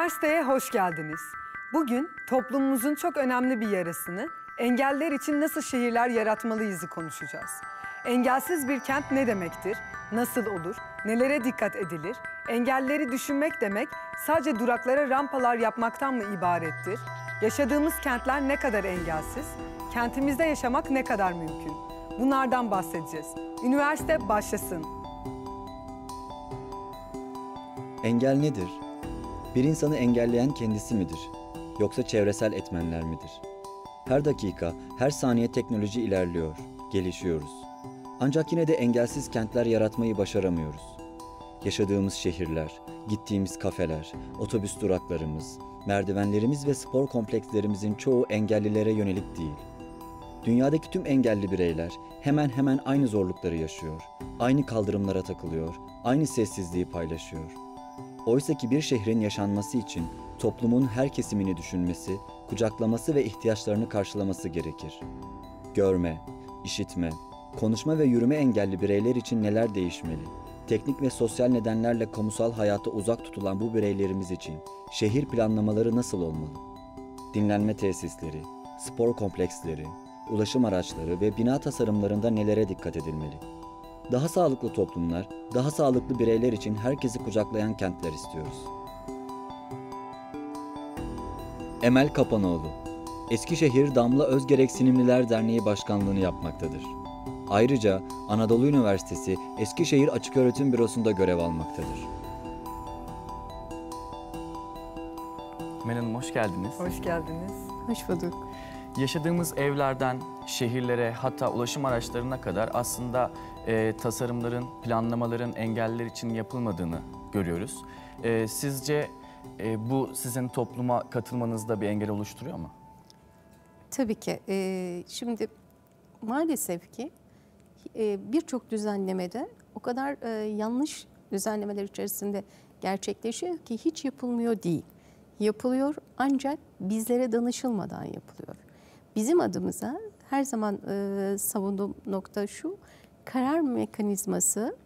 Üniversiteye hoş geldiniz. Bugün toplumumuzun çok önemli bir yarasını, engeller için nasıl şehirler yaratmalıyızı konuşacağız. Engelsiz bir kent ne demektir? Nasıl olur? Nelere dikkat edilir? Engelleri düşünmek demek sadece duraklara rampalar yapmaktan mı ibarettir? Yaşadığımız kentler ne kadar engelsiz? Kentimizde yaşamak ne kadar mümkün? Bunlardan bahsedeceğiz. Üniversite başlasın. Engel nedir? Bir insanı engelleyen kendisi midir? Yoksa çevresel etmenler midir? Her dakika, her saniye teknoloji ilerliyor, gelişiyoruz. Ancak yine de engelsiz kentler yaratmayı başaramıyoruz. Yaşadığımız şehirler, gittiğimiz kafeler, otobüs duraklarımız, merdivenlerimiz ve spor komplekslerimizin çoğu engellilere yönelik değil. Dünyadaki tüm engelli bireyler hemen hemen aynı zorlukları yaşıyor, aynı kaldırımlara takılıyor, aynı sessizliği paylaşıyor.'' Oysa ki bir şehrin yaşanması için toplumun her kesimini düşünmesi, kucaklaması ve ihtiyaçlarını karşılaması gerekir. Görme, işitme, konuşma ve yürüme engelli bireyler için neler değişmeli? Teknik ve sosyal nedenlerle kamusal hayata uzak tutulan bu bireylerimiz için şehir planlamaları nasıl olmalı? Dinlenme tesisleri, spor kompleksleri, ulaşım araçları ve bina tasarımlarında nelere dikkat edilmeli? Daha sağlıklı toplumlar, daha sağlıklı bireyler için herkesi kucaklayan kentler istiyoruz. Emel Kapanoğlu Eskişehir Damla Öz Gereksinimliler Derneği Başkanlığını yapmaktadır. Ayrıca Anadolu Üniversitesi Eskişehir Açıköğretim Bürosu'nda görev almaktadır. Mel Hanım hoş geldiniz. Hoş geldiniz. Hoş bulduk. Yaşadığımız evlerden şehirlere hatta ulaşım araçlarına kadar aslında e, tasarımların, planlamaların engeller için yapılmadığını görüyoruz. E, sizce e, bu sizin topluma katılmanızda bir engel oluşturuyor mu? Tabii ki. E, şimdi maalesef ki e, birçok düzenlemede o kadar e, yanlış düzenlemeler içerisinde gerçekleşiyor ki hiç yapılmıyor değil. Yapılıyor ancak bizlere danışılmadan yapılıyor. Bizim adımıza her zaman e, savunduğum nokta şu, karar mekanizması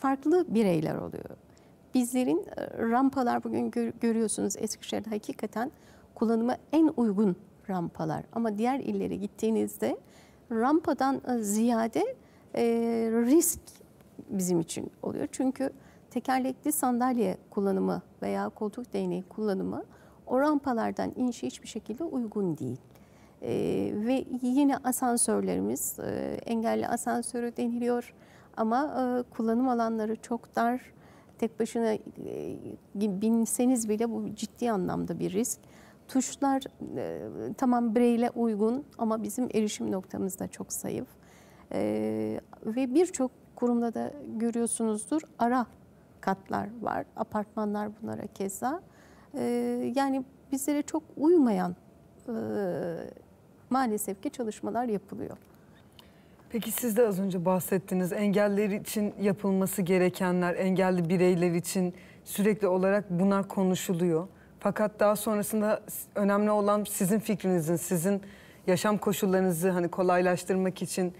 farklı bireyler oluyor. Bizlerin e, rampalar bugün gör, görüyorsunuz Eskişehir'de hakikaten kullanıma en uygun rampalar. Ama diğer illere gittiğinizde rampadan e, ziyade e, risk bizim için oluyor. Çünkü tekerlekli sandalye kullanımı veya koltuk değneği kullanımı o rampalardan inişi hiçbir şekilde uygun değil. Ee, ve yine asansörlerimiz e, engelli asansörü deniliyor ama e, kullanım alanları çok dar. Tek başına e, binseniz bile bu ciddi anlamda bir risk. Tuşlar e, tamam bireyle uygun ama bizim erişim noktamız da çok zayıf. E, ve birçok kurumda da görüyorsunuzdur ara katlar var, apartmanlar bunlara keza. E, yani bizlere çok uymayan e, maalesef ki çalışmalar yapılıyor. Peki siz de az önce bahsettiniz engeller için yapılması gerekenler, engelli bireyler için sürekli olarak bunlar konuşuluyor. Fakat daha sonrasında önemli olan sizin fikrinizin, sizin yaşam koşullarınızı hani kolaylaştırmak için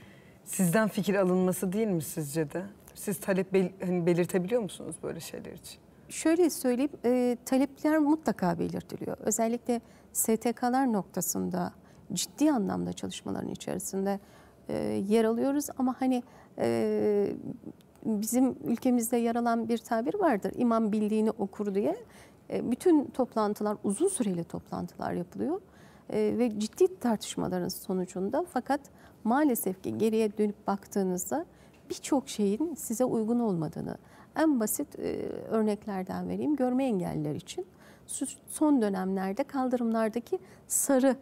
sizden fikir alınması değil mi sizce de? Siz talep bel hani belirtebiliyor musunuz böyle şeyler için? Şöyle söyleyeyim, e, talepler mutlaka belirtiliyor. Özellikle STK'lar noktasında ciddi anlamda çalışmaların içerisinde e, yer alıyoruz. Ama hani e, bizim ülkemizde yer alan bir tabir vardır. İmam bildiğini okur diye. E, bütün toplantılar, uzun süreli toplantılar yapılıyor. E, ve ciddi tartışmaların sonucunda fakat maalesef ki geriye dönüp baktığınızda birçok şeyin size uygun olmadığını, en basit e, örneklerden vereyim. Görme engelliler için son dönemlerde kaldırımlardaki sarı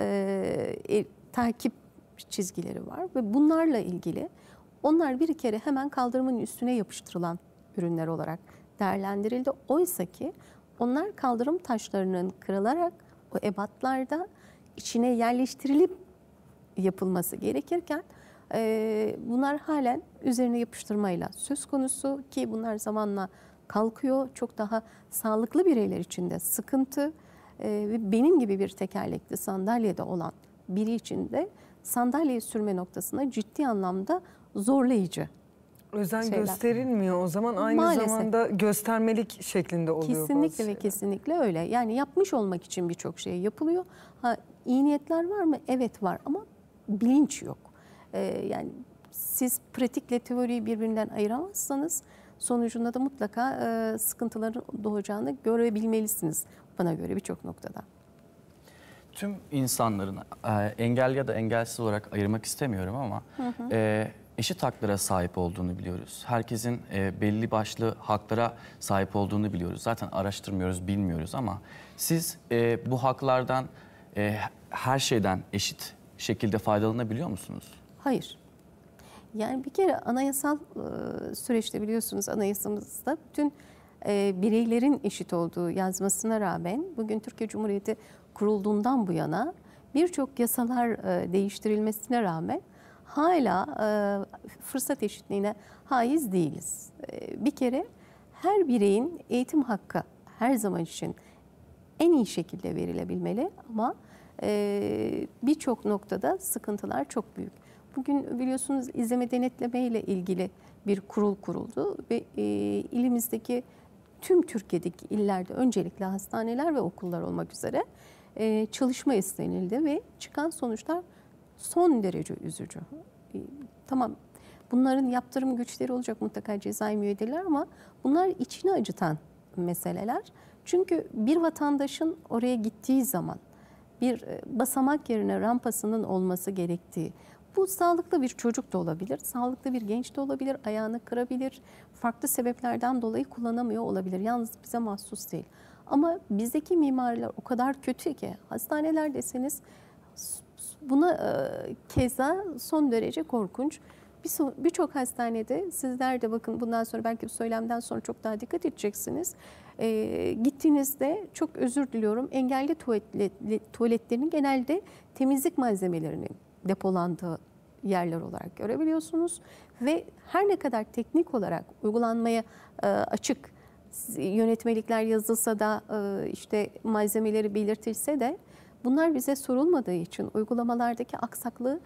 ee, e, takip çizgileri var ve bunlarla ilgili onlar bir kere hemen kaldırımın üstüne yapıştırılan ürünler olarak değerlendirildi. Oysa ki onlar kaldırım taşlarının kırılarak o ebatlarda içine yerleştirilip yapılması gerekirken e, bunlar halen üzerine yapıştırmayla söz konusu ki bunlar zamanla kalkıyor. Çok daha sağlıklı bireyler için de sıkıntı. Ee, ve benim gibi bir tekerlekli sandalyede olan biri için de sandalyeyi sürme noktasında ciddi anlamda zorlayıcı. Özen şeyler. gösterilmiyor o zaman aynı Maalesef. zamanda göstermelik şeklinde oluyor. Kesinlikle ve kesinlikle öyle. Yani yapmış olmak için birçok şey yapılıyor. Ha, iyi niyetler var mı? Evet var ama bilinç yok. Ee, yani siz pratikle teoriyi birbirinden ayıramazsanız sonucunda da mutlaka e, sıkıntıların doğacağını görebilmelisiniz bana göre birçok noktada. Tüm insanların e, engel ya da engelsiz olarak ayırmak istemiyorum ama hı hı. E, eşit haklara sahip olduğunu biliyoruz. Herkesin e, belli başlı haklara sahip olduğunu biliyoruz. Zaten araştırmıyoruz, bilmiyoruz ama siz e, bu haklardan e, her şeyden eşit şekilde faydalanabiliyor musunuz? Hayır. Yani bir kere anayasal e, süreçte biliyorsunuz anayasamızda bütün e, bireylerin eşit olduğu yazmasına rağmen bugün Türkiye Cumhuriyeti kurulduğundan bu yana birçok yasalar e, değiştirilmesine rağmen hala e, fırsat eşitliğine haiz değiliz. Bir kere her bireyin eğitim hakkı her zaman için en iyi şekilde verilebilmeli ama birçok noktada sıkıntılar çok büyük. Bugün biliyorsunuz izleme denetleme ile ilgili bir kurul kuruldu ve ilimizdeki tüm Türkiye'deki illerde öncelikle hastaneler ve okullar olmak üzere e, çalışma istenildi ve çıkan sonuçlar son derece üzücü. E, tamam bunların yaptırım güçleri olacak mutlaka cezai müeyyideler ama bunlar içini acıtan meseleler. Çünkü bir vatandaşın oraya gittiği zaman bir e, basamak yerine rampasının olması gerektiği, bu sağlıklı bir çocuk da olabilir, sağlıklı bir genç de olabilir, ayağını kırabilir, farklı sebeplerden dolayı kullanamıyor olabilir. Yalnız bize mahsus değil. Ama bizdeki mimariler o kadar kötü ki hastaneler deseniz buna e, keza son derece korkunç. Birçok bir hastanede sizler de bakın bundan sonra belki bu söylemden sonra çok daha dikkat edeceksiniz. E, gittiğinizde çok özür diliyorum engelli tuvaletli, tuvaletlerin genelde temizlik malzemelerinin depolandığı yerler olarak görebiliyorsunuz. Ve her ne kadar teknik olarak uygulanmaya e, açık yönetmelikler yazılsa da e, işte malzemeleri belirtilse de bunlar bize sorulmadığı için uygulamalardaki aksaklığı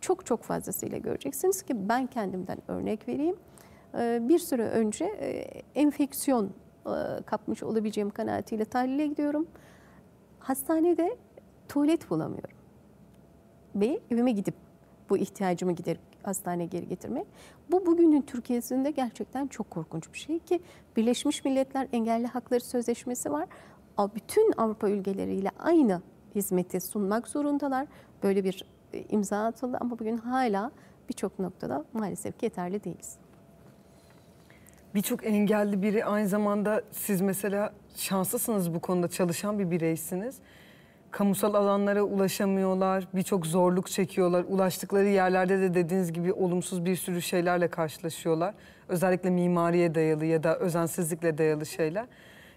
çok çok fazlasıyla göreceksiniz ki ben kendimden örnek vereyim. E, bir süre önce enfeksiyon kapmış olabileceğim kanaatiyle tahlile gidiyorum. Hastanede tuvalet bulamıyorum ve evime gidip bu ihtiyacımı giderip hastaneye geri getirmek. Bu bugünün Türkiye'sinde gerçekten çok korkunç bir şey ki Birleşmiş Milletler Engelli Hakları Sözleşmesi var. Bütün Avrupa ülkeleriyle aynı hizmeti sunmak zorundalar. Böyle bir e, imza atıldı ama bugün hala birçok noktada maalesef ki yeterli değiliz. Birçok engelli biri aynı zamanda siz mesela şanslısınız bu konuda çalışan bir bireysiniz kamusal alanlara ulaşamıyorlar, birçok zorluk çekiyorlar. Ulaştıkları yerlerde de dediğiniz gibi olumsuz bir sürü şeylerle karşılaşıyorlar. Özellikle mimariye dayalı ya da özensizlikle dayalı şeyler.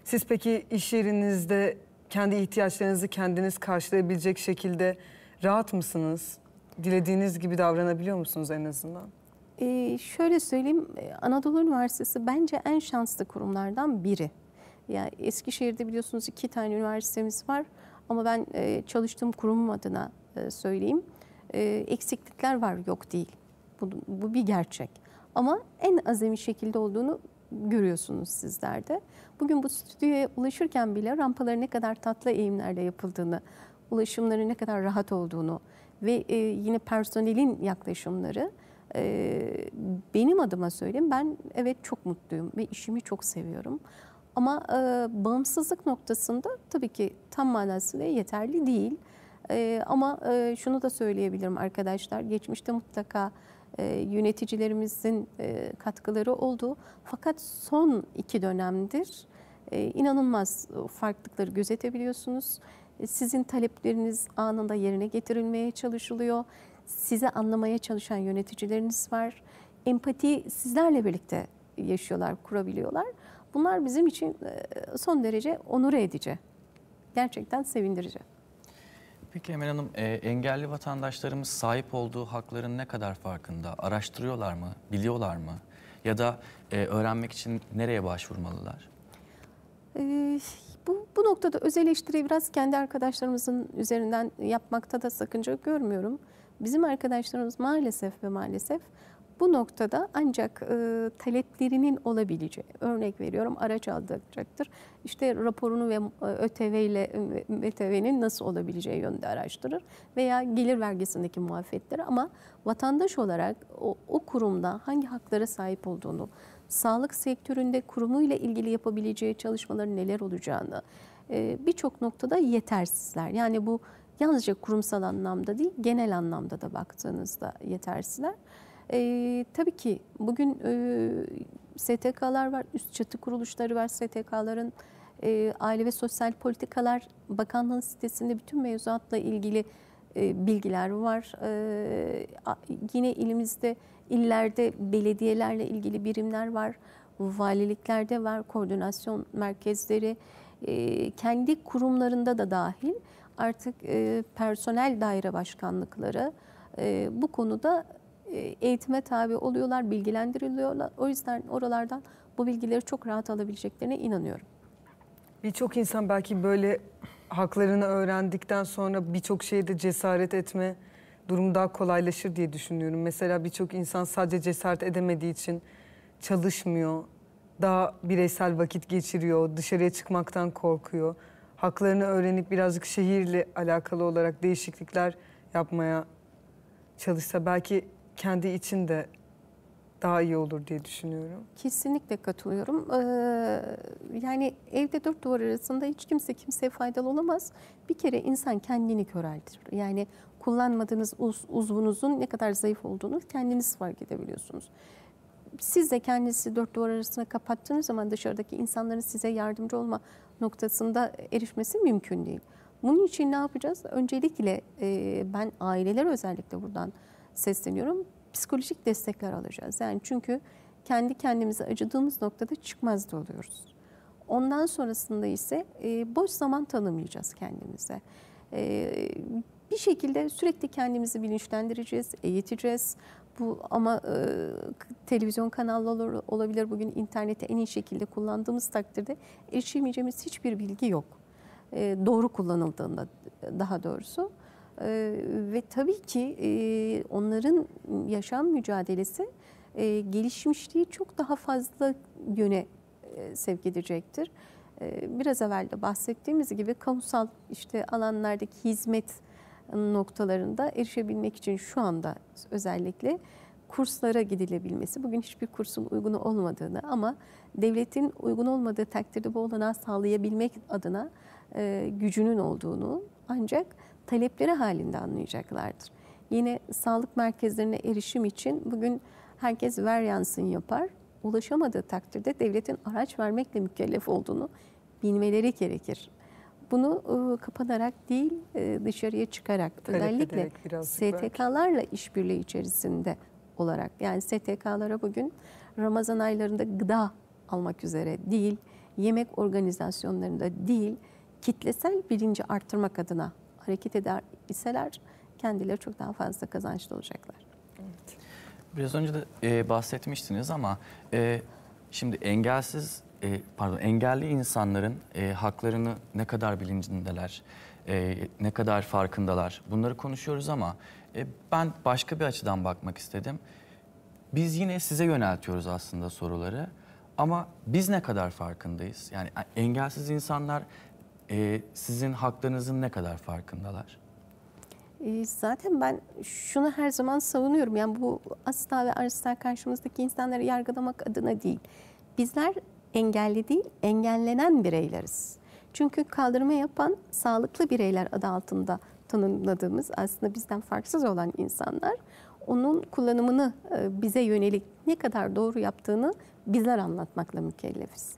Siz peki iş yerinizde kendi ihtiyaçlarınızı kendiniz karşılayabilecek şekilde rahat mısınız? Dilediğiniz gibi davranabiliyor musunuz en azından? Ee, şöyle söyleyeyim, e, Anadolu Üniversitesi bence en şanslı kurumlardan biri. Yani Eskişehir'de biliyorsunuz iki tane üniversitemiz var. Ama ben e, çalıştığım kurumum adına e, söyleyeyim. E, eksiklikler var, yok değil. Bu, bu bir gerçek. Ama en azami şekilde olduğunu görüyorsunuz sizler de. Bugün bu stüdyoya ulaşırken bile rampaları ne kadar tatlı eğimlerle yapıldığını, ulaşımları ne kadar rahat olduğunu ve e, yine personelin yaklaşımları e, benim adıma söyleyeyim ben evet çok mutluyum ve işimi çok seviyorum. Ama e, bağımsızlık noktasında tabii ki tam manasıyla yeterli değil. E, ama e, şunu da söyleyebilirim arkadaşlar. Geçmişte mutlaka e, yöneticilerimizin e, katkıları oldu. Fakat son iki dönemdir e, inanılmaz farklılıkları gözetebiliyorsunuz. E, sizin talepleriniz anında yerine getirilmeye çalışılıyor. Sizi anlamaya çalışan yöneticileriniz var. Empati sizlerle birlikte yaşıyorlar, kurabiliyorlar. Bunlar bizim için e, son derece onur edici. Gerçekten sevindirici. Peki Emel Hanım, e, engelli vatandaşlarımız sahip olduğu hakların ne kadar farkında? Araştırıyorlar mı, biliyorlar mı? Ya da e, öğrenmek için nereye başvurmalılar? Ee, bu, bu noktada öz eleştiriyi biraz kendi arkadaşlarımızın üzerinden yapmakta da sakınca görmüyorum. Bizim arkadaşlarımız maalesef ve maalesef bu noktada ancak e, taleplerinin olabileceği, örnek veriyorum araç alacaktır. İşte raporunu ve ıı, ÖTV ile ıı, ÖTV'nin nasıl olabileceği yönde araştırır veya gelir vergisindeki muafiyetleri ama vatandaş olarak o, o kurumda hangi haklara sahip olduğunu, sağlık sektöründe kurumuyla ilgili yapabileceği çalışmaların neler olacağını e, birçok noktada yetersizler. Yani bu yalnızca kurumsal anlamda değil genel anlamda da baktığınızda yetersizler. E, tabii ki bugün e, STK'lar var, üst çatı kuruluşları var STK'ların. E, Aile ve Sosyal Politikalar Bakanlığı sitesinde bütün mevzuatla ilgili e, bilgiler var. E, yine ilimizde, illerde belediyelerle ilgili birimler var. Valiliklerde var, koordinasyon merkezleri. E, kendi kurumlarında da dahil artık e, personel daire başkanlıkları e, bu konuda e, eğitime tabi oluyorlar, bilgilendiriliyorlar. O yüzden oralardan bu bilgileri çok rahat alabileceklerine inanıyorum. Birçok insan belki böyle haklarını öğrendikten sonra birçok şeye de cesaret etme durum daha kolaylaşır diye düşünüyorum. Mesela birçok insan sadece cesaret edemediği için çalışmıyor, daha bireysel vakit geçiriyor, dışarıya çıkmaktan korkuyor. Haklarını öğrenip birazcık şehirle alakalı olarak değişiklikler yapmaya çalışsa belki kendi için de daha iyi olur diye düşünüyorum. Kesinlikle katılıyorum. Ee, yani evde dört duvar arasında hiç kimse kimseye faydalı olamaz. Bir kere insan kendini köreltir. Yani kullanmadığınız uz, uzvunuzun ne kadar zayıf olduğunu kendiniz fark edebiliyorsunuz. Siz de kendinizi dört duvar arasına kapattığınız zaman dışarıdaki insanların size yardımcı olma noktasında erişmesi mümkün değil. Bunun için ne yapacağız? Öncelikle e, ben aileler özellikle buradan sesleniyorum. Psikolojik destekler alacağız. Yani çünkü kendi kendimize acıdığımız noktada çıkmaz da oluyoruz. Ondan sonrasında ise e, boş zaman tanımayacağız kendimize. E, bir şekilde sürekli kendimizi bilinçlendireceğiz, eğiteceğiz. Bu ama e, televizyon kanalları olabilir bugün interneti en iyi şekilde kullandığımız takdirde erişemeyeceğimiz hiçbir bilgi yok. E, doğru kullanıldığında daha doğrusu. Ee, ve tabii ki e, onların yaşam mücadelesi e, gelişmişliği çok daha fazla yöne e, sevk edecektir. Biraz evvel de bahsettiğimiz gibi kamusal işte alanlardaki hizmet noktalarında erişebilmek için şu anda özellikle kurslara gidilebilmesi. Bugün hiçbir kursun uygun olmadığını ama devletin uygun olmadığı takdirde bu olanağı sağlayabilmek adına e, gücünün olduğunu ancak talepleri halinde anlayacaklardır. Yine sağlık merkezlerine erişim için bugün herkes ver yansın yapar. Ulaşamadığı takdirde devletin araç vermekle mükellef olduğunu bilmeleri gerekir. Bunu e, kapanarak değil e, dışarıya çıkarak Talep özellikle STK'larla işbirliği içerisinde olarak yani STK'lara bugün Ramazan aylarında gıda almak üzere değil, yemek organizasyonlarında değil, kitlesel bilinci arttırmak adına hareket eder iseler kendileri çok daha fazla kazançlı olacaklar. Evet. Biraz önce de e, bahsetmiştiniz ama e, şimdi engelsiz e, pardon engelli insanların e, haklarını ne kadar bilincindeler, e, ne kadar farkındalar bunları konuşuyoruz ama e, ben başka bir açıdan bakmak istedim. Biz yine size yöneltiyoruz aslında soruları ama biz ne kadar farkındayız? Yani engelsiz insanlar e, sizin haklarınızın ne kadar farkındalar? E, zaten ben şunu her zaman savunuyorum. Yani bu asla ve asla karşımızdaki insanları yargılamak adına değil. Bizler engelli değil, engellenen bireyleriz. Çünkü kaldırma yapan sağlıklı bireyler adı altında tanımladığımız aslında bizden farksız olan insanlar onun kullanımını e, bize yönelik ne kadar doğru yaptığını bizler anlatmakla mükellefiz.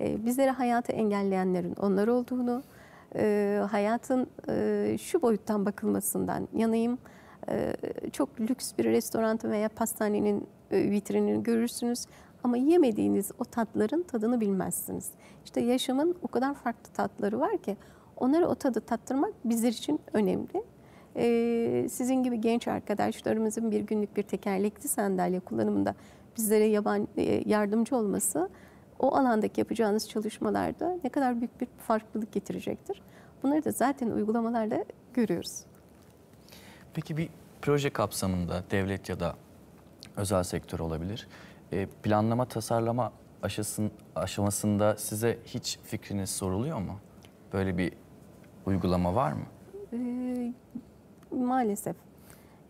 Ee, bizleri hayata engelleyenlerin onlar olduğunu, e, hayatın e, şu boyuttan bakılmasından yanayım. E, çok lüks bir restoran veya pastanenin vitrinini görürsünüz ama yemediğiniz o tatların tadını bilmezsiniz. İşte yaşamın o kadar farklı tatları var ki onları o tadı tattırmak bizler için önemli. Ee, sizin gibi genç arkadaşlarımızın bir günlük bir tekerlekli sandalye kullanımında bizlere yaban, yardımcı olması o alandaki yapacağınız çalışmalarda ne kadar büyük bir farklılık getirecektir. Bunları da zaten uygulamalarda görüyoruz. Peki bir proje kapsamında devlet ya da özel sektör olabilir. E, planlama, tasarlama aşamasında size hiç fikriniz soruluyor mu? Böyle bir uygulama var mı? Ee, maalesef.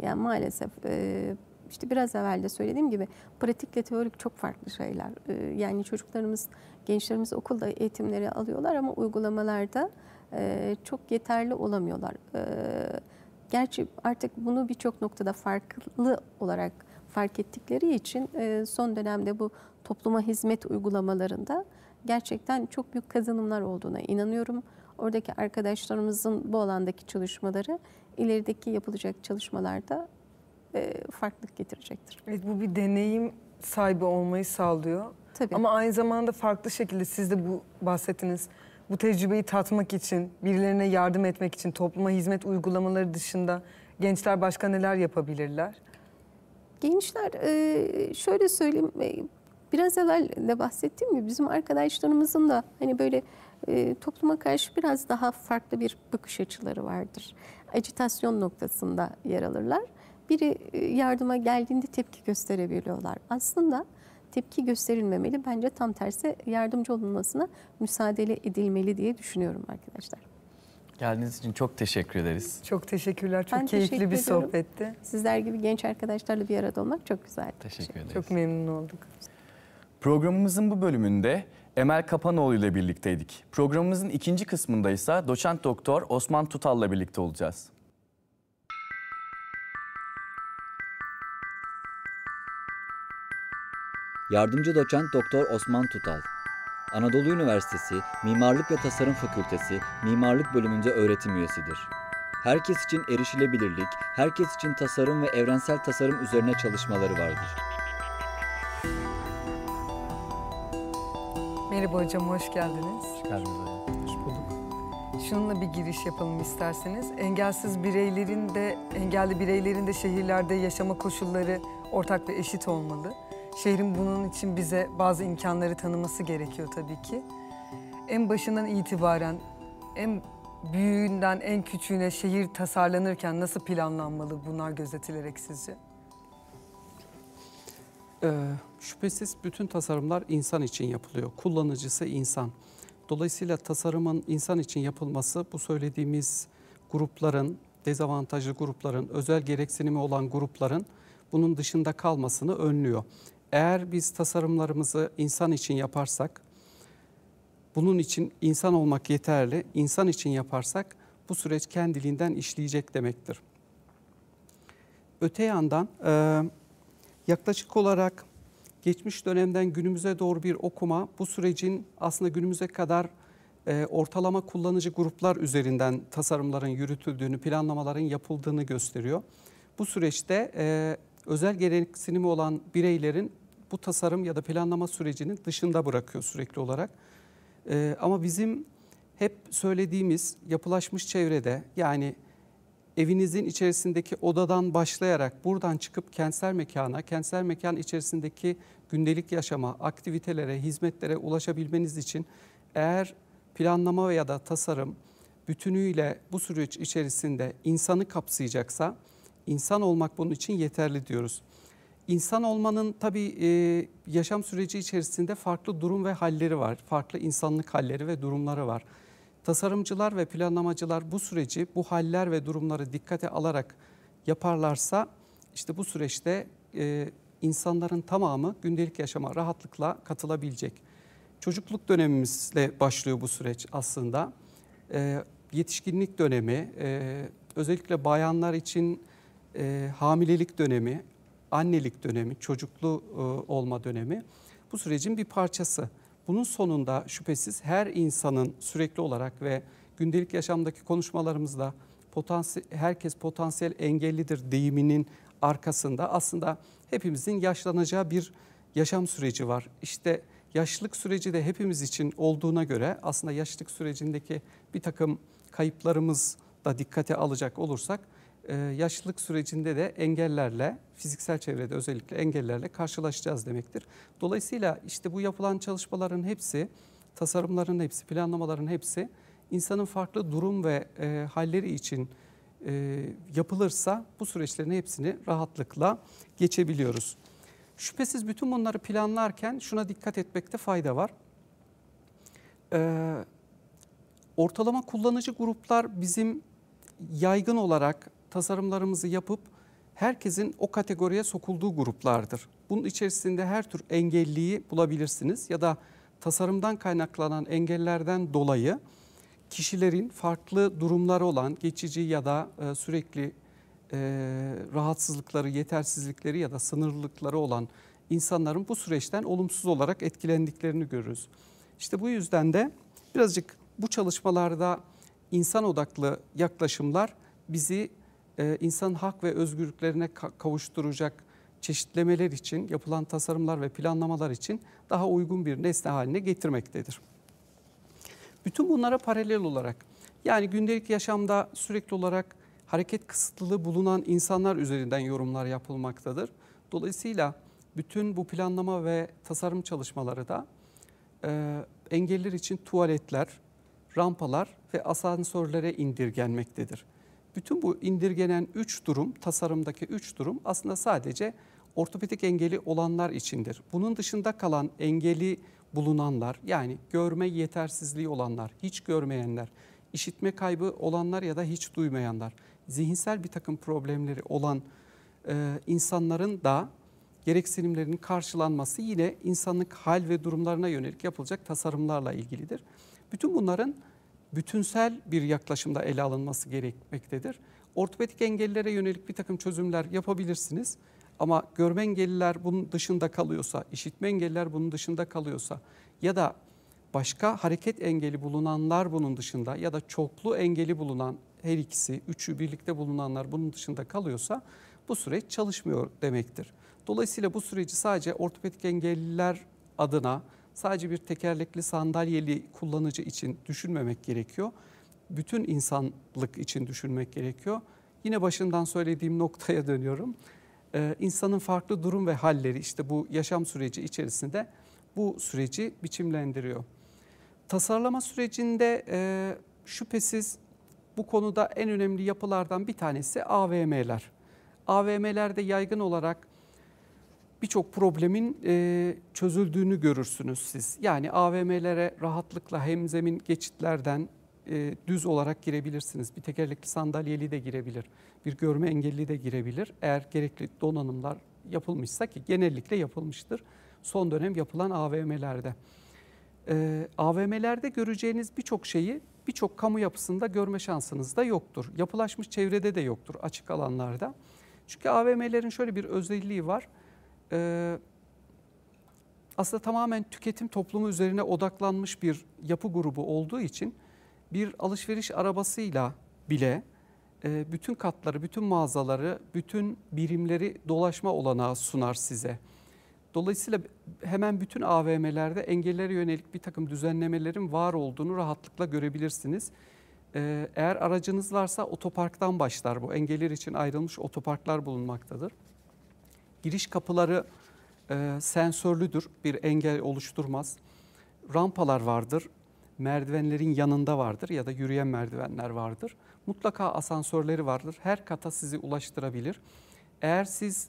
Yani maalesef e, işte biraz evvel de söylediğim gibi pratikle teorik çok farklı şeyler. Ee, yani çocuklarımız, gençlerimiz okulda eğitimleri alıyorlar ama uygulamalarda e, çok yeterli olamıyorlar. Ee, gerçi artık bunu birçok noktada farklı olarak fark ettikleri için e, son dönemde bu topluma hizmet uygulamalarında gerçekten çok büyük kazanımlar olduğuna inanıyorum. Oradaki arkadaşlarımızın bu alandaki çalışmaları ilerideki yapılacak çalışmalarda e, farklılık getirecektir. Evet bu bir deneyim sahibi olmayı sağlıyor. Tabii. Ama aynı zamanda farklı şekilde siz de bu bahsettiniz. Bu tecrübeyi tatmak için, birilerine yardım etmek için topluma hizmet uygulamaları dışında gençler başka neler yapabilirler? Gençler e, şöyle söyleyeyim e, biraz evvel de bahsettiğim gibi bizim arkadaşlarımızın da hani böyle e, topluma karşı biraz daha farklı bir bakış açıları vardır. Acitasyon noktasında yer alırlar biri e, yardıma geldiğinde tepki gösterebiliyorlar. Aslında tepki gösterilmemeli. Bence tam tersi yardımcı olunmasına müsaade edilmeli diye düşünüyorum arkadaşlar. Geldiğiniz için çok teşekkür ederiz. Çok teşekkürler. Çok ben keyifli teşekkür bir ediyorum. sohbetti. Sizler gibi genç arkadaşlarla bir arada olmak çok güzeldi. Teşekkür ederiz. Çok memnun olduk. Programımızın bu bölümünde Emel Kapanoğlu ile birlikteydik. Programımızın ikinci kısmında ise doçent doktor Osman Tutal'la birlikte olacağız. Yardımcı doçent Doktor Osman Tutal. Anadolu Üniversitesi Mimarlık ve Tasarım Fakültesi Mimarlık Bölümünde öğretim üyesidir. Herkes için erişilebilirlik, herkes için tasarım ve evrensel tasarım üzerine çalışmaları vardır. Merhaba hocam, hoş geldiniz. Hoş geldiniz hocam. Hoş bulduk. Şununla bir giriş yapalım isterseniz. Engelsiz bireylerin de, engelli bireylerin de şehirlerde yaşama koşulları ortak ve eşit olmalı. Şehrin bunun için bize bazı imkanları tanıması gerekiyor tabii ki. En başından itibaren en büyüğünden en küçüğüne şehir tasarlanırken nasıl planlanmalı bunlar gözetilerek sizce? Ee, şüphesiz bütün tasarımlar insan için yapılıyor. Kullanıcısı insan. Dolayısıyla tasarımın insan için yapılması bu söylediğimiz grupların, dezavantajlı grupların, özel gereksinimi olan grupların bunun dışında kalmasını önlüyor eğer biz tasarımlarımızı insan için yaparsak, bunun için insan olmak yeterli, insan için yaparsak bu süreç kendiliğinden işleyecek demektir. Öte yandan e, yaklaşık olarak geçmiş dönemden günümüze doğru bir okuma bu sürecin aslında günümüze kadar e, ortalama kullanıcı gruplar üzerinden tasarımların yürütüldüğünü, planlamaların yapıldığını gösteriyor. Bu süreçte e, özel gereksinimi olan bireylerin bu tasarım ya da planlama sürecinin dışında bırakıyor sürekli olarak. E, ama bizim hep söylediğimiz yapılaşmış çevrede yani evinizin içerisindeki odadan başlayarak buradan çıkıp kentsel mekana, kentsel mekan içerisindeki gündelik yaşama, aktivitelere, hizmetlere ulaşabilmeniz için eğer planlama ya da tasarım bütünüyle bu süreç içerisinde insanı kapsayacaksa insan olmak bunun için yeterli diyoruz. İnsan olmanın tabii e, yaşam süreci içerisinde farklı durum ve halleri var. Farklı insanlık halleri ve durumları var. Tasarımcılar ve planlamacılar bu süreci, bu haller ve durumları dikkate alarak yaparlarsa işte bu süreçte e, insanların tamamı gündelik yaşama rahatlıkla katılabilecek. Çocukluk dönemimizle başlıyor bu süreç aslında. E, yetişkinlik dönemi, özellikle bayanlar için hamilelik dönemi, annelik dönemi, çocuklu e, olma dönemi bu sürecin bir parçası. Bunun sonunda şüphesiz her insanın sürekli olarak ve gündelik yaşamdaki konuşmalarımızda potansiyel, herkes potansiyel engellidir deyiminin arkasında aslında hepimizin yaşlanacağı bir yaşam süreci var. İşte yaşlılık süreci de hepimiz için olduğuna göre aslında yaşlılık sürecindeki bir takım kayıplarımız da dikkate alacak olursak ee, yaşlılık sürecinde de engellerle, fiziksel çevrede özellikle engellerle karşılaşacağız demektir. Dolayısıyla işte bu yapılan çalışmaların hepsi, tasarımların hepsi, planlamaların hepsi insanın farklı durum ve e, halleri için e, yapılırsa bu süreçlerin hepsini rahatlıkla geçebiliyoruz. Şüphesiz bütün bunları planlarken şuna dikkat etmekte fayda var. Ee, ortalama kullanıcı gruplar bizim yaygın olarak tasarımlarımızı yapıp herkesin o kategoriye sokulduğu gruplardır. Bunun içerisinde her tür engelliyi bulabilirsiniz ya da tasarımdan kaynaklanan engellerden dolayı kişilerin farklı durumları olan geçici ya da e, sürekli e, rahatsızlıkları, yetersizlikleri ya da sınırlılıkları olan insanların bu süreçten olumsuz olarak etkilendiklerini görürüz. İşte bu yüzden de birazcık bu çalışmalarda insan odaklı yaklaşımlar bizi e, insan hak ve özgürlüklerine kavuşturacak çeşitlemeler için, yapılan tasarımlar ve planlamalar için daha uygun bir nesne haline getirmektedir. Bütün bunlara paralel olarak yani gündelik yaşamda sürekli olarak hareket kısıtlılığı bulunan insanlar üzerinden yorumlar yapılmaktadır. Dolayısıyla bütün bu planlama ve tasarım çalışmaları da e, engelliler için tuvaletler, rampalar ve asansörlere indirgenmektedir bütün bu indirgenen üç durum, tasarımdaki üç durum aslında sadece ortopedik engeli olanlar içindir. Bunun dışında kalan engeli bulunanlar yani görme yetersizliği olanlar, hiç görmeyenler, işitme kaybı olanlar ya da hiç duymayanlar, zihinsel bir takım problemleri olan e, insanların da gereksinimlerinin karşılanması yine insanlık hal ve durumlarına yönelik yapılacak tasarımlarla ilgilidir. Bütün bunların bütünsel bir yaklaşımda ele alınması gerekmektedir. Ortopedik engellilere yönelik bir takım çözümler yapabilirsiniz. Ama görme engelliler bunun dışında kalıyorsa, işitme engelliler bunun dışında kalıyorsa ya da başka hareket engeli bulunanlar bunun dışında ya da çoklu engeli bulunan her ikisi, üçü birlikte bulunanlar bunun dışında kalıyorsa bu süreç çalışmıyor demektir. Dolayısıyla bu süreci sadece ortopedik engelliler adına sadece bir tekerlekli sandalyeli kullanıcı için düşünmemek gerekiyor. Bütün insanlık için düşünmek gerekiyor. Yine başından söylediğim noktaya dönüyorum. Ee, insanın farklı durum ve halleri işte bu yaşam süreci içerisinde bu süreci biçimlendiriyor. Tasarlama sürecinde e, şüphesiz bu konuda en önemli yapılardan bir tanesi AVM'ler. AVM'lerde yaygın olarak birçok problemin e, çözüldüğünü görürsünüz siz. Yani AVM'lere rahatlıkla hemzemin geçitlerden e, düz olarak girebilirsiniz. Bir tekerlekli sandalyeli de girebilir, bir görme engelli de girebilir. Eğer gerekli donanımlar yapılmışsa ki genellikle yapılmıştır son dönem yapılan AVM'lerde. E, AVM'lerde göreceğiniz birçok şeyi birçok kamu yapısında görme şansınız da yoktur. Yapılaşmış çevrede de yoktur açık alanlarda. Çünkü AVM'lerin şöyle bir özelliği var e, aslında tamamen tüketim toplumu üzerine odaklanmış bir yapı grubu olduğu için bir alışveriş arabasıyla bile e, bütün katları, bütün mağazaları, bütün birimleri dolaşma olanağı sunar size. Dolayısıyla hemen bütün AVM'lerde engellere yönelik bir takım düzenlemelerin var olduğunu rahatlıkla görebilirsiniz. Ee, eğer aracınız varsa otoparktan başlar bu. Engeller için ayrılmış otoparklar bulunmaktadır. Giriş kapıları e, sensörlüdür, bir engel oluşturmaz. Rampalar vardır, merdivenlerin yanında vardır ya da yürüyen merdivenler vardır. Mutlaka asansörleri vardır, her kata sizi ulaştırabilir. Eğer siz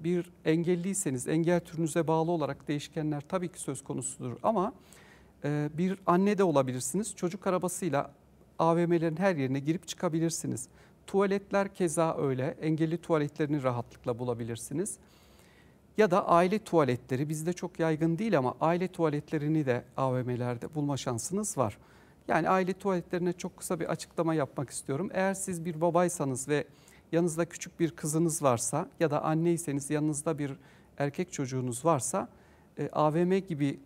bir engelliyseniz, engel türünüze bağlı olarak değişkenler tabii ki söz konusudur ama e, bir anne de olabilirsiniz. Çocuk arabasıyla AVM'lerin her yerine girip çıkabilirsiniz. Tuvaletler keza öyle. Engelli tuvaletlerini rahatlıkla bulabilirsiniz. Ya da aile tuvaletleri bizde çok yaygın değil ama aile tuvaletlerini de AVM'lerde bulma şansınız var. Yani aile tuvaletlerine çok kısa bir açıklama yapmak istiyorum. Eğer siz bir babaysanız ve yanınızda küçük bir kızınız varsa ya da anneyseniz yanınızda bir erkek çocuğunuz varsa e, AVM gibi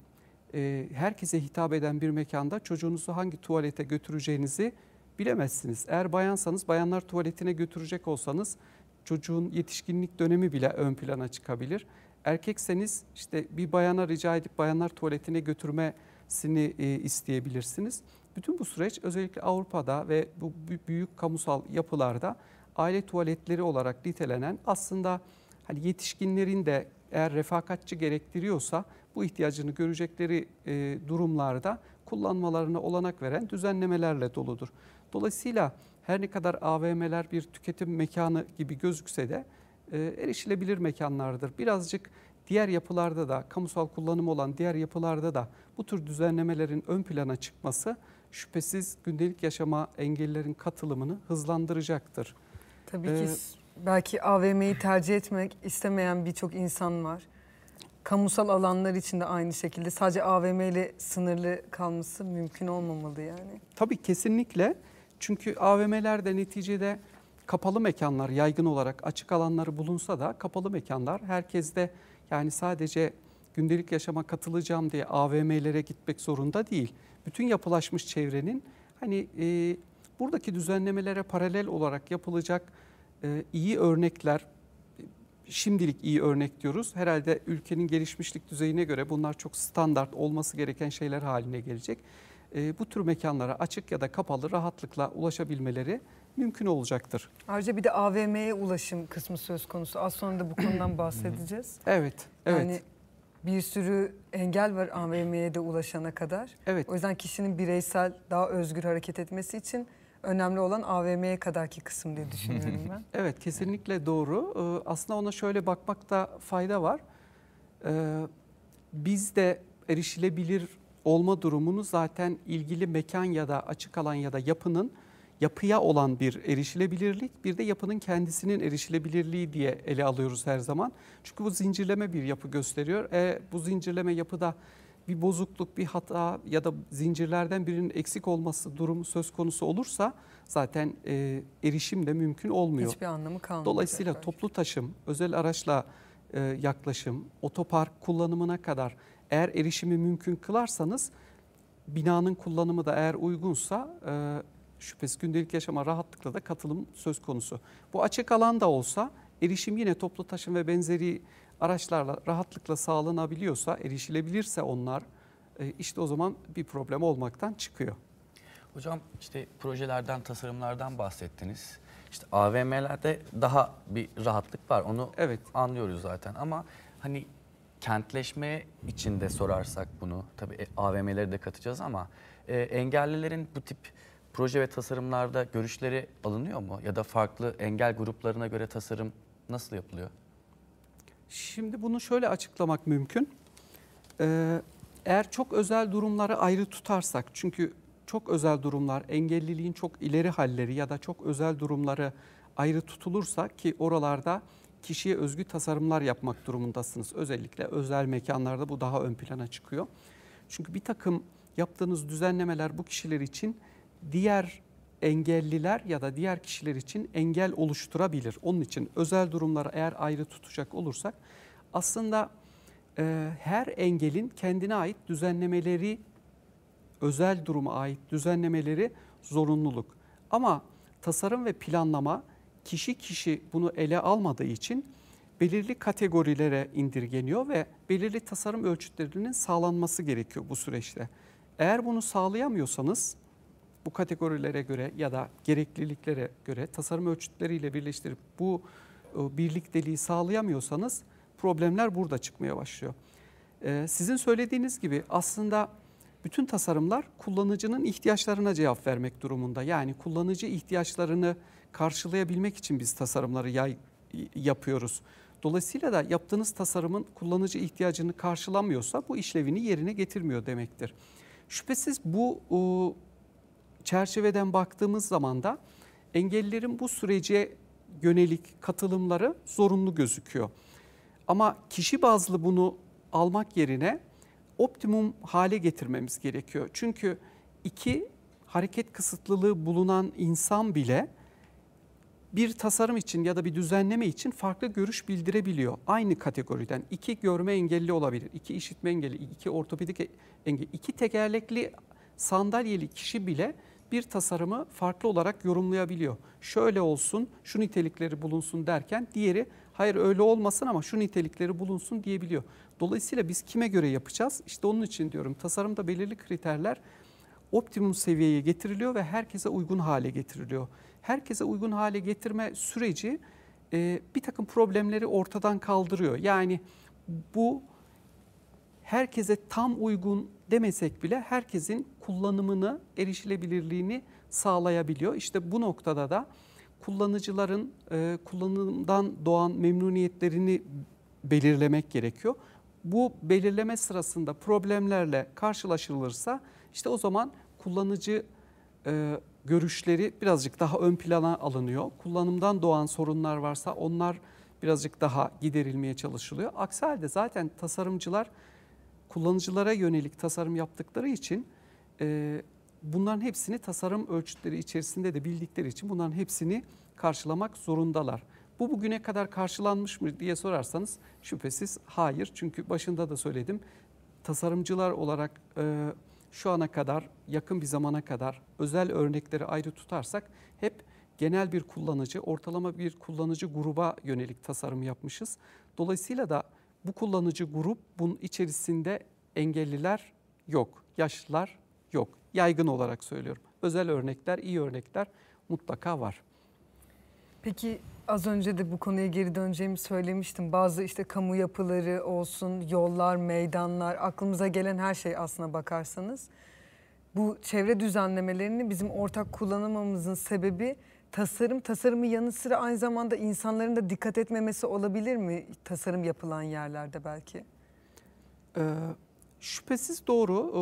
e, herkese hitap eden bir mekanda çocuğunuzu hangi tuvalete götüreceğinizi bilemezsiniz. Eğer bayansanız bayanlar tuvaletine götürecek olsanız çocuğun yetişkinlik dönemi bile ön plana çıkabilir. Erkekseniz işte bir bayana rica edip bayanlar tuvaletine götürmesini e, isteyebilirsiniz. Bütün bu süreç özellikle Avrupa'da ve bu büyük kamusal yapılarda aile tuvaletleri olarak nitelenen aslında hani yetişkinlerin de eğer refakatçi gerektiriyorsa bu ihtiyacını görecekleri e, durumlarda kullanmalarına olanak veren düzenlemelerle doludur. Dolayısıyla her ne kadar AVM'ler bir tüketim mekanı gibi gözükse de e, erişilebilir mekanlardır. Birazcık diğer yapılarda da kamusal kullanım olan diğer yapılarda da bu tür düzenlemelerin ön plana çıkması şüphesiz gündelik yaşama engellerin katılımını hızlandıracaktır. Tabii ee, ki e, belki AVM'yi tercih etmek istemeyen birçok insan var. Kamusal alanlar için de aynı şekilde sadece AVM ile sınırlı kalması mümkün olmamalı yani. Tabii kesinlikle. Çünkü AVM'lerde neticede kapalı mekanlar yaygın olarak açık alanları bulunsa da kapalı mekanlar herkeste yani sadece gündelik yaşama katılacağım diye AVM'lere gitmek zorunda değil. Bütün yapılaşmış çevrenin hani e, buradaki düzenlemelere paralel olarak yapılacak e, iyi örnekler şimdilik iyi örnek diyoruz. Herhalde ülkenin gelişmişlik düzeyine göre bunlar çok standart olması gereken şeyler haline gelecek. E, bu tür mekanlara açık ya da kapalı rahatlıkla ulaşabilmeleri mümkün olacaktır. Ayrıca bir de AVM'ye ulaşım kısmı söz konusu. Az sonra da bu konudan bahsedeceğiz. Evet, evet. Yani bir sürü engel var AVM'ye de ulaşana kadar. Evet. O yüzden kişinin bireysel daha özgür hareket etmesi için önemli olan AVM'ye kadarki kısım diye düşünüyorum ben. evet kesinlikle doğru. Ee, aslında ona şöyle bakmakta fayda var. Ee, biz de erişilebilir olma durumunu zaten ilgili mekan ya da açık alan ya da yapının yapıya olan bir erişilebilirlik, bir de yapının kendisinin erişilebilirliği diye ele alıyoruz her zaman. Çünkü bu zincirleme bir yapı gösteriyor. E, bu zincirleme yapıda bir bozukluk, bir hata ya da zincirlerden birinin eksik olması durumu söz konusu olursa zaten e, erişim de mümkün olmuyor. Hiçbir anlamı kalmıyor. Dolayısıyla toplu taşım, özel araçla e, yaklaşım, otopark kullanımına kadar eğer erişimi mümkün kılarsanız binanın kullanımı da eğer uygunsa e, şüphesiz gündelik yaşama rahatlıkla da katılım söz konusu. Bu açık alan da olsa erişim yine toplu taşım ve benzeri araçlarla rahatlıkla sağlanabiliyorsa, erişilebilirse onlar e, işte o zaman bir problem olmaktan çıkıyor. Hocam işte projelerden, tasarımlardan bahsettiniz. İşte AVM'lerde daha bir rahatlık var. Onu evet. anlıyoruz zaten ama hani kentleşme içinde sorarsak bunu, tabii e, AVM'leri de katacağız ama e, engellilerin bu tip proje ve tasarımlarda görüşleri alınıyor mu? Ya da farklı engel gruplarına göre tasarım nasıl yapılıyor? Şimdi bunu şöyle açıklamak mümkün. Ee, eğer çok özel durumları ayrı tutarsak, çünkü çok özel durumlar, engelliliğin çok ileri halleri ya da çok özel durumları ayrı tutulursa ki oralarda kişiye özgü tasarımlar yapmak durumundasınız. Özellikle özel mekanlarda bu daha ön plana çıkıyor. Çünkü bir takım yaptığınız düzenlemeler bu kişiler için diğer engelliler ya da diğer kişiler için engel oluşturabilir. Onun için özel durumları eğer ayrı tutacak olursak aslında e, her engelin kendine ait düzenlemeleri, özel duruma ait düzenlemeleri zorunluluk. Ama tasarım ve planlama kişi kişi bunu ele almadığı için belirli kategorilere indirgeniyor ve belirli tasarım ölçütlerinin sağlanması gerekiyor bu süreçte. Eğer bunu sağlayamıyorsanız bu kategorilere göre ya da gerekliliklere göre tasarım ölçütleriyle birleştirip bu e, birlikteliği sağlayamıyorsanız problemler burada çıkmaya başlıyor. E, sizin söylediğiniz gibi aslında bütün tasarımlar kullanıcının ihtiyaçlarına cevap vermek durumunda. Yani kullanıcı ihtiyaçlarını karşılayabilmek için biz tasarımları yay, yapıyoruz. Dolayısıyla da yaptığınız tasarımın kullanıcı ihtiyacını karşılamıyorsa bu işlevini yerine getirmiyor demektir. Şüphesiz bu o, çerçeveden baktığımız zaman da engellilerin bu sürece yönelik katılımları zorunlu gözüküyor. Ama kişi bazlı bunu almak yerine optimum hale getirmemiz gerekiyor. Çünkü iki hareket kısıtlılığı bulunan insan bile bir tasarım için ya da bir düzenleme için farklı görüş bildirebiliyor. Aynı kategoriden iki görme engelli olabilir, iki işitme engelli, iki ortopedik e, engelli, iki tekerlekli sandalyeli kişi bile bir tasarımı farklı olarak yorumlayabiliyor. Şöyle olsun, şu nitelikleri bulunsun derken diğeri hayır öyle olmasın ama şu nitelikleri bulunsun diyebiliyor. Dolayısıyla biz kime göre yapacağız? İşte onun için diyorum tasarımda belirli kriterler optimum seviyeye getiriliyor ve herkese uygun hale getiriliyor herkese uygun hale getirme süreci e, bir takım problemleri ortadan kaldırıyor. Yani bu herkese tam uygun demesek bile herkesin kullanımını, erişilebilirliğini sağlayabiliyor. İşte bu noktada da kullanıcıların e, kullanımdan doğan memnuniyetlerini belirlemek gerekiyor. Bu belirleme sırasında problemlerle karşılaşılırsa işte o zaman kullanıcı e, görüşleri birazcık daha ön plana alınıyor. Kullanımdan doğan sorunlar varsa onlar birazcık daha giderilmeye çalışılıyor. Aksi halde zaten tasarımcılar kullanıcılara yönelik tasarım yaptıkları için e, bunların hepsini tasarım ölçütleri içerisinde de bildikleri için bunların hepsini karşılamak zorundalar. Bu bugüne kadar karşılanmış mı diye sorarsanız şüphesiz hayır. Çünkü başında da söyledim tasarımcılar olarak e, şu ana kadar, yakın bir zamana kadar özel örnekleri ayrı tutarsak hep genel bir kullanıcı, ortalama bir kullanıcı gruba yönelik tasarım yapmışız. Dolayısıyla da bu kullanıcı grup bunun içerisinde engelliler yok, yaşlılar yok. Yaygın olarak söylüyorum. Özel örnekler, iyi örnekler mutlaka var. Peki Az önce de bu konuya geri döneceğimi söylemiştim. Bazı işte kamu yapıları olsun, yollar, meydanlar, aklımıza gelen her şey aslına bakarsanız. Bu çevre düzenlemelerini bizim ortak kullanamamızın sebebi tasarım, tasarımı yanı sıra aynı zamanda insanların da dikkat etmemesi olabilir mi tasarım yapılan yerlerde belki? Ee, şüphesiz doğru. Ee,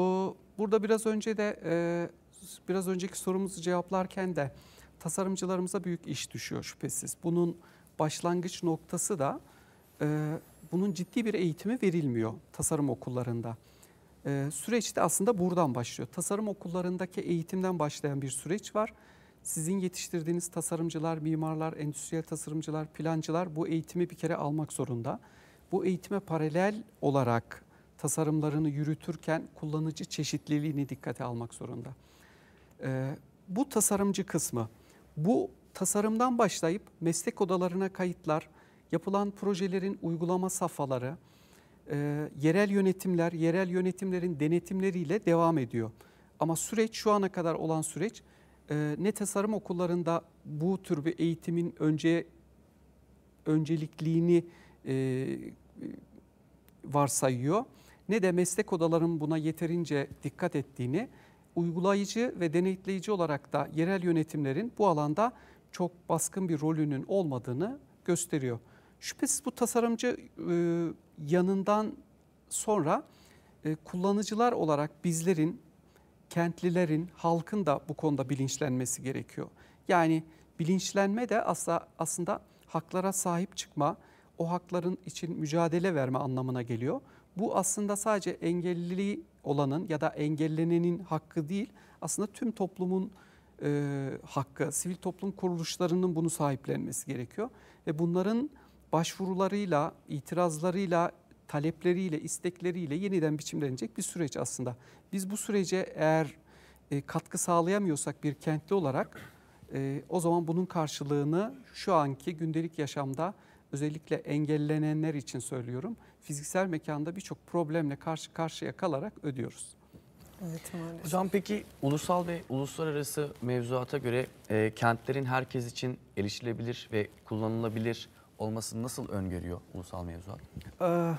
burada biraz önce de e, biraz önceki sorumuzu cevaplarken de tasarımcılarımıza büyük iş düşüyor şüphesiz. Bunun başlangıç noktası da e, bunun ciddi bir eğitimi verilmiyor tasarım okullarında. E, süreç de aslında buradan başlıyor. Tasarım okullarındaki eğitimden başlayan bir süreç var. Sizin yetiştirdiğiniz tasarımcılar, mimarlar, endüstriyel tasarımcılar, plancılar bu eğitimi bir kere almak zorunda. Bu eğitime paralel olarak tasarımlarını yürütürken kullanıcı çeşitliliğini dikkate almak zorunda. E, bu tasarımcı kısmı. Bu tasarımdan başlayıp meslek odalarına kayıtlar, yapılan projelerin uygulama safhaları, e, yerel yönetimler, yerel yönetimlerin denetimleriyle devam ediyor. Ama süreç şu ana kadar olan süreç e, ne tasarım okullarında bu tür bir eğitimin önce öncelikliğini e, varsayıyor ne de meslek odalarının buna yeterince dikkat ettiğini uygulayıcı ve denetleyici olarak da yerel yönetimlerin bu alanda çok baskın bir rolünün olmadığını gösteriyor. Şüphesiz bu tasarımcı e, yanından sonra e, kullanıcılar olarak bizlerin, kentlilerin, halkın da bu konuda bilinçlenmesi gerekiyor. Yani bilinçlenme de aslında haklara sahip çıkma, o hakların için mücadele verme anlamına geliyor. Bu aslında sadece engelliliği olanın ya da engellenenin hakkı değil aslında tüm toplumun e, hakkı, sivil toplum kuruluşlarının bunu sahiplenmesi gerekiyor. Ve bunların başvurularıyla, itirazlarıyla, talepleriyle, istekleriyle yeniden biçimlenecek bir süreç aslında. Biz bu sürece eğer e, katkı sağlayamıyorsak bir kentli olarak e, o zaman bunun karşılığını şu anki gündelik yaşamda özellikle engellenenler için söylüyorum. Fiziksel mekanda birçok problemle karşı karşıya kalarak ödüyoruz. Evet maalesef. Hocam peki ulusal ve uluslararası mevzuata göre e, kentlerin herkes için erişilebilir ve kullanılabilir olmasını nasıl öngörüyor ulusal mevzuat? Ee,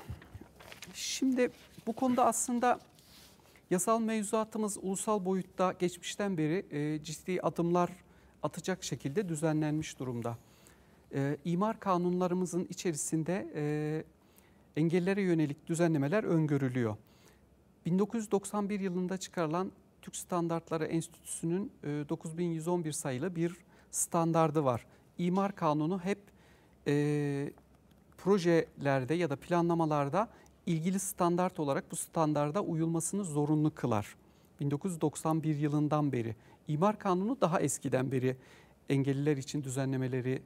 şimdi bu konuda aslında yasal mevzuatımız ulusal boyutta geçmişten beri e, ciddi adımlar atacak şekilde düzenlenmiş durumda e, imar kanunlarımızın içerisinde e, engellere yönelik düzenlemeler öngörülüyor. 1991 yılında çıkarılan Türk Standartları Enstitüsü'nün e, 9111 sayılı bir standardı var. İmar kanunu hep e, projelerde ya da planlamalarda ilgili standart olarak bu standarda uyulmasını zorunlu kılar. 1991 yılından beri. İmar kanunu daha eskiden beri engelliler için düzenlemeleri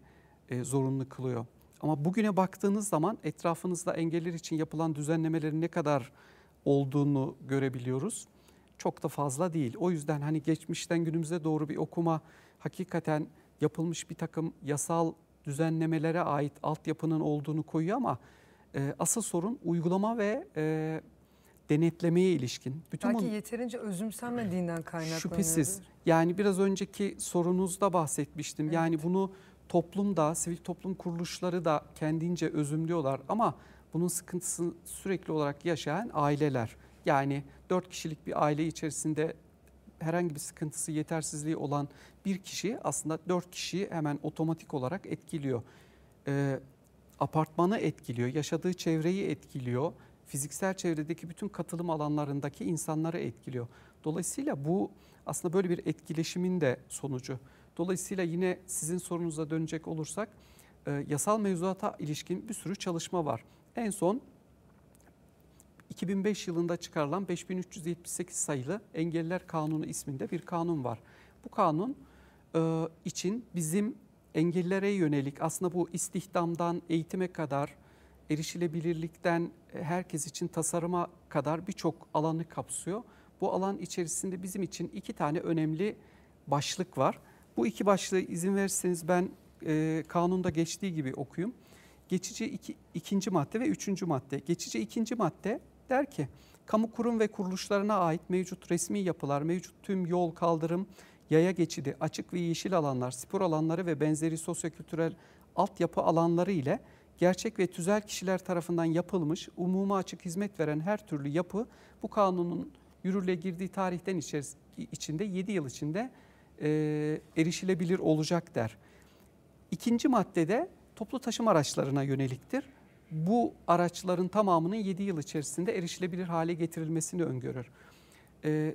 e, zorunlu kılıyor. Ama bugüne baktığınız zaman etrafınızda engeller için yapılan düzenlemelerin ne kadar olduğunu görebiliyoruz. Çok da fazla değil. O yüzden hani geçmişten günümüze doğru bir okuma hakikaten yapılmış bir takım yasal düzenlemelere ait altyapının olduğunu koyuyor ama e, asıl sorun uygulama ve e, denetlemeye ilişkin. Bütün Belki on... yeterince özümsenmediğinden kaynaklanıyor. Şüphesiz. Yani biraz önceki sorunuzda bahsetmiştim. Evet. Yani bunu toplum da, sivil toplum kuruluşları da kendince özümlüyorlar ama bunun sıkıntısını sürekli olarak yaşayan aileler. Yani dört kişilik bir aile içerisinde herhangi bir sıkıntısı, yetersizliği olan bir kişi aslında dört kişiyi hemen otomatik olarak etkiliyor. Ee, apartmanı etkiliyor, yaşadığı çevreyi etkiliyor, fiziksel çevredeki bütün katılım alanlarındaki insanları etkiliyor. Dolayısıyla bu aslında böyle bir etkileşimin de sonucu. Dolayısıyla yine sizin sorunuza dönecek olursak e, yasal mevzuata ilişkin bir sürü çalışma var. En son 2005 yılında çıkarılan 5378 sayılı Engelliler Kanunu isminde bir kanun var. Bu kanun e, için bizim engellilere yönelik aslında bu istihdamdan eğitime kadar erişilebilirlikten e, herkes için tasarıma kadar birçok alanı kapsıyor. Bu alan içerisinde bizim için iki tane önemli başlık var. Bu iki başlığı izin verirseniz ben e, kanunda geçtiği gibi okuyayım. Geçici iki, ikinci madde ve üçüncü madde. Geçici ikinci madde der ki kamu kurum ve kuruluşlarına ait mevcut resmi yapılar, mevcut tüm yol, kaldırım, yaya geçidi, açık ve yeşil alanlar, spor alanları ve benzeri sosyokültürel altyapı alanları ile gerçek ve tüzel kişiler tarafından yapılmış, umuma açık hizmet veren her türlü yapı bu kanunun yürürlüğe girdiği tarihten içeris- içinde 7 yıl içinde e, erişilebilir olacak der. İkinci maddede toplu taşıma araçlarına yöneliktir. Bu araçların tamamının 7 yıl içerisinde erişilebilir hale getirilmesini öngörür. E,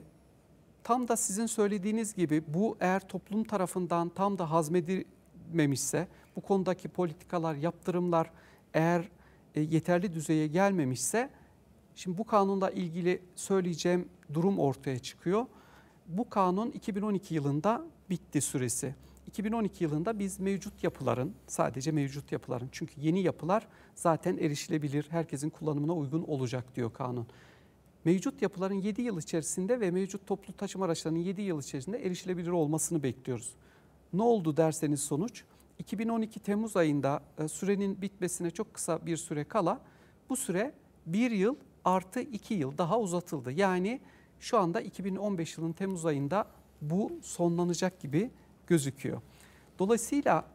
tam da sizin söylediğiniz gibi bu eğer toplum tarafından tam da hazmedilmemişse, bu konudaki politikalar, yaptırımlar eğer e, yeterli düzeye gelmemişse, şimdi bu kanunla ilgili söyleyeceğim durum ortaya çıkıyor bu kanun 2012 yılında bitti süresi. 2012 yılında biz mevcut yapıların, sadece mevcut yapıların çünkü yeni yapılar zaten erişilebilir, herkesin kullanımına uygun olacak diyor kanun. Mevcut yapıların 7 yıl içerisinde ve mevcut toplu taşıma araçlarının 7 yıl içerisinde erişilebilir olmasını bekliyoruz. Ne oldu derseniz sonuç 2012 Temmuz ayında e, sürenin bitmesine çok kısa bir süre kala bu süre 1 yıl artı 2 yıl daha uzatıldı. Yani şu anda 2015 yılının Temmuz ayında bu sonlanacak gibi gözüküyor. Dolayısıyla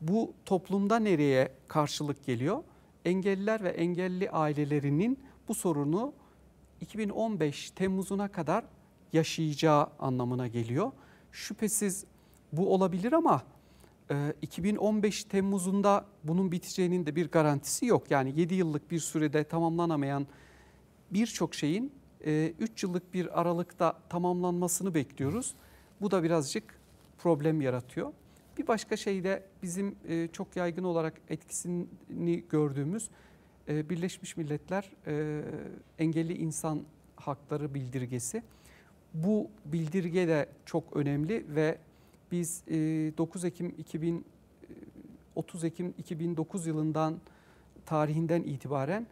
bu toplumda nereye karşılık geliyor? Engelliler ve engelli ailelerinin bu sorunu 2015 Temmuz'una kadar yaşayacağı anlamına geliyor. Şüphesiz bu olabilir ama 2015 e, Temmuz'unda bunun biteceğinin de bir garantisi yok. Yani 7 yıllık bir sürede tamamlanamayan birçok şeyin 3 ee, yıllık bir aralıkta tamamlanmasını bekliyoruz. Bu da birazcık problem yaratıyor. Bir başka şey de bizim e, çok yaygın olarak etkisini gördüğümüz e, Birleşmiş Milletler e, Engelli İnsan Hakları Bildirgesi. Bu bildirge de çok önemli ve biz 9 Ekim 2000 30 Ekim 2009 yılından tarihinden itibaren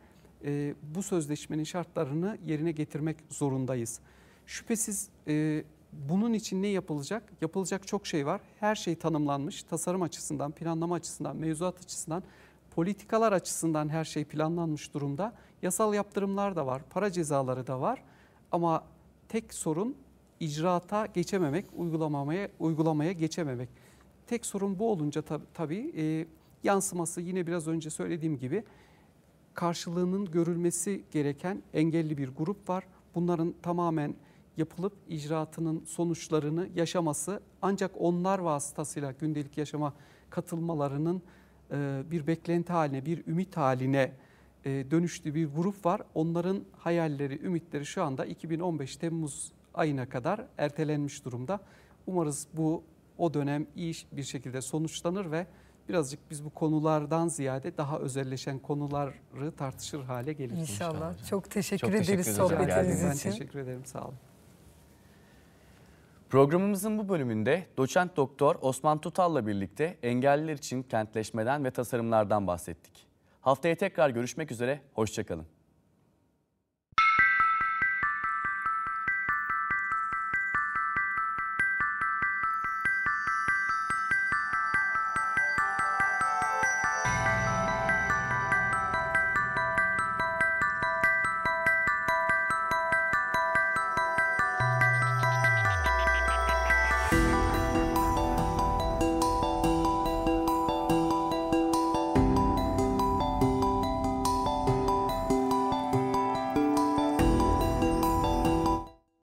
e, bu sözleşmenin şartlarını yerine getirmek zorundayız. Şüphesiz e, bunun için ne yapılacak? Yapılacak çok şey var. Her şey tanımlanmış. Tasarım açısından, planlama açısından, mevzuat açısından, politikalar açısından her şey planlanmış durumda. Yasal yaptırımlar da var, para cezaları da var. Ama tek sorun icraata geçememek, uygulamamaya uygulamaya geçememek. Tek sorun bu olunca tab- tabii e, yansıması yine biraz önce söylediğim gibi karşılığının görülmesi gereken engelli bir grup var. Bunların tamamen yapılıp icraatının sonuçlarını yaşaması ancak onlar vasıtasıyla gündelik yaşama katılmalarının e, bir beklenti haline, bir ümit haline e, dönüştüğü bir grup var. Onların hayalleri, ümitleri şu anda 2015 Temmuz ayına kadar ertelenmiş durumda. Umarız bu o dönem iyi bir şekilde sonuçlanır ve birazcık biz bu konulardan ziyade daha özelleşen konuları tartışır hale gelir İnşallah. inşallah. Çok teşekkür Çok ederiz ederiz sohbetiniz için. Ben teşekkür ederim. Sağ olun. Programımızın bu bölümünde doçent doktor Osman Tutal'la birlikte engelliler için kentleşmeden ve tasarımlardan bahsettik. Haftaya tekrar görüşmek üzere, hoşçakalın.